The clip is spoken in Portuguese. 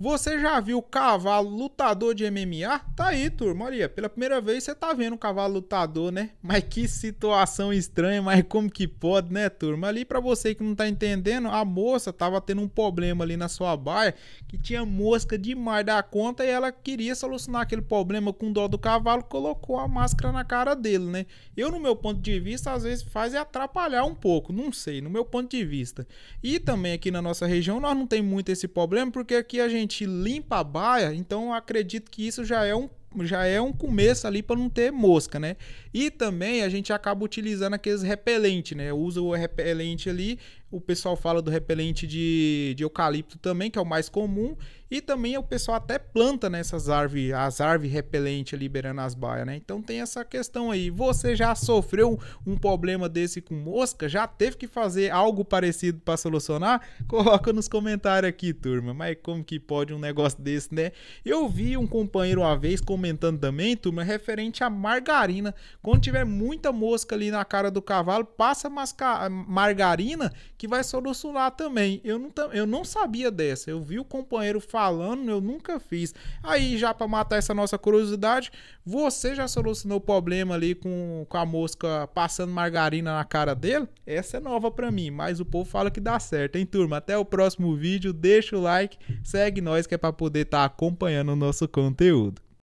Você já viu cavalo lutador de MMA? Tá aí, turma. Olha, pela primeira vez você tá vendo um cavalo lutador, né? Mas que situação estranha, mas como que pode, né, turma? Ali para você que não tá entendendo, a moça tava tendo um problema ali na sua baia, que tinha mosca demais da conta e ela queria solucionar aquele problema com dó do cavalo, colocou a máscara na cara dele, né? Eu no meu ponto de vista, às vezes faz e é atrapalhar um pouco, não sei, no meu ponto de vista. E também aqui na nossa região nós não tem muito esse problema, porque aqui a gente gente limpa a baia, então acredito que isso já é um já é um começo ali para não ter mosca, né? E também a gente acaba utilizando aqueles repelente, né? Usa o repelente ali, o pessoal fala do repelente de, de eucalipto também, que é o mais comum. E também o pessoal até planta nessas árvores, as árvores repelente liberando as baias, né? Então tem essa questão aí. Você já sofreu um problema desse com mosca? Já teve que fazer algo parecido para solucionar? Coloca nos comentários aqui, turma. Mas como que pode um negócio desse, né? Eu vi um companheiro uma vez comentando também, turma, referente à margarina. Quando tiver muita mosca ali na cara do cavalo, passa masca... margarina que vai solucionar também. Eu não, eu não sabia dessa. Eu vi o companheiro falando, eu nunca fiz. Aí, já para matar essa nossa curiosidade, você já solucionou o problema ali com, com a mosca passando margarina na cara dele? Essa é nova para mim, mas o povo fala que dá certo, hein, turma? Até o próximo vídeo. Deixa o like, segue nós que é para poder estar tá acompanhando o nosso conteúdo.